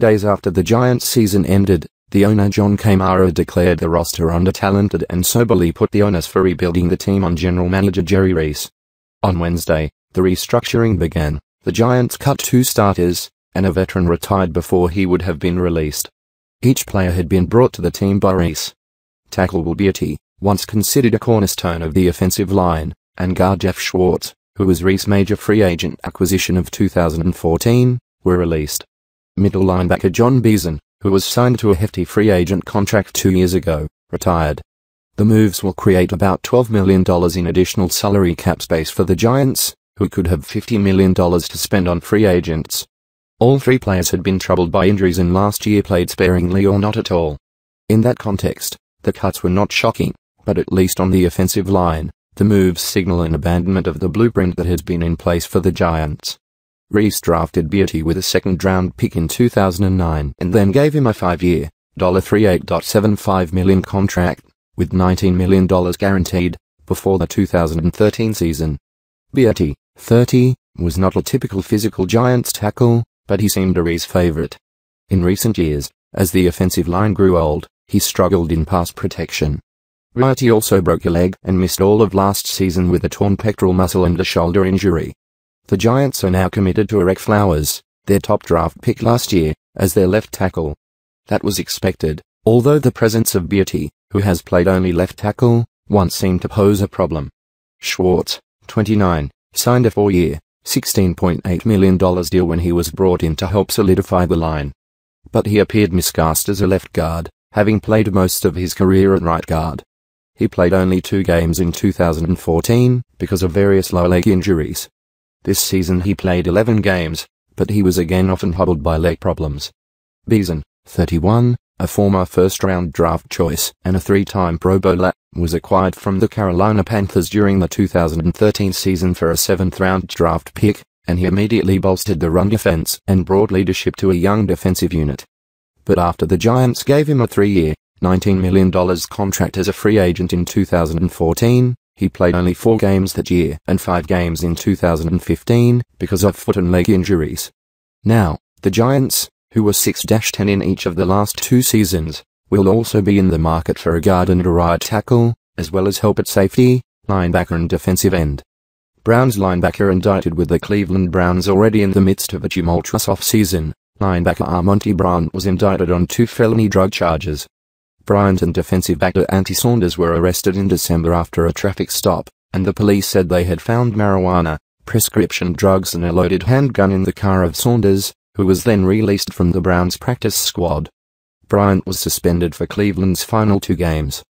Days after the Giants' season ended, the owner John Kamara declared the roster under-talented and soberly put the onus for rebuilding the team on general manager Jerry Reese. On Wednesday, the restructuring began. The Giants cut two starters, and a veteran retired before he would have been released. Each player had been brought to the team by Reese. Tackle Will Beatty, once considered a cornerstone of the offensive line, and guard Jeff Schwartz, who was Reese's major free agent acquisition of 2014, were released. Middle linebacker John Beason, who was signed to a hefty free agent contract two years ago, retired. The moves will create about $12 million in additional salary cap space for the Giants, who could have $50 million to spend on free agents. All three players had been troubled by injuries and last year played sparingly or not at all. In that context, the cuts were not shocking, but at least on the offensive line, the moves signal an abandonment of the blueprint that has been in place for the Giants. Reese drafted Beatty with a second-round pick in 2009 and then gave him a five-year, $38.75 million contract, with $19 million guaranteed, before the 2013 season. Beatty, 30, was not a typical physical Giants tackle, but he seemed a Reese favorite. In recent years, as the offensive line grew old, he struggled in pass protection. Beatty also broke a leg and missed all of last season with a torn pectoral muscle and a shoulder injury. The Giants are now committed to Eric Flowers, their top draft pick last year, as their left tackle. That was expected, although the presence of Beatty, who has played only left tackle, once seemed to pose a problem. Schwartz, 29, signed a four-year, $16.8 million deal when he was brought in to help solidify the line. But he appeared miscast as a left guard, having played most of his career at right guard. He played only two games in 2014 because of various low leg injuries. This season he played 11 games, but he was again often hobbled by leg problems. Beeson, 31, a former first-round draft choice and a three-time Pro Bowler, was acquired from the Carolina Panthers during the 2013 season for a seventh-round draft pick, and he immediately bolstered the run defense and brought leadership to a young defensive unit. But after the Giants gave him a three-year, $19 million contract as a free agent in 2014, he played only four games that year and five games in 2015 because of foot and leg injuries. Now, the Giants, who were 6-10 in each of the last two seasons, will also be in the market for a guard and a right tackle, as well as help at safety, linebacker and defensive end. Browns linebacker indicted with the Cleveland Browns already in the midst of a tumultuous offseason, linebacker Armonte Brown was indicted on two felony drug charges. Bryant and defensive back Auntie Saunders were arrested in December after a traffic stop, and the police said they had found marijuana, prescription drugs and a loaded handgun in the car of Saunders, who was then released from the Browns practice squad. Bryant was suspended for Cleveland's final two games.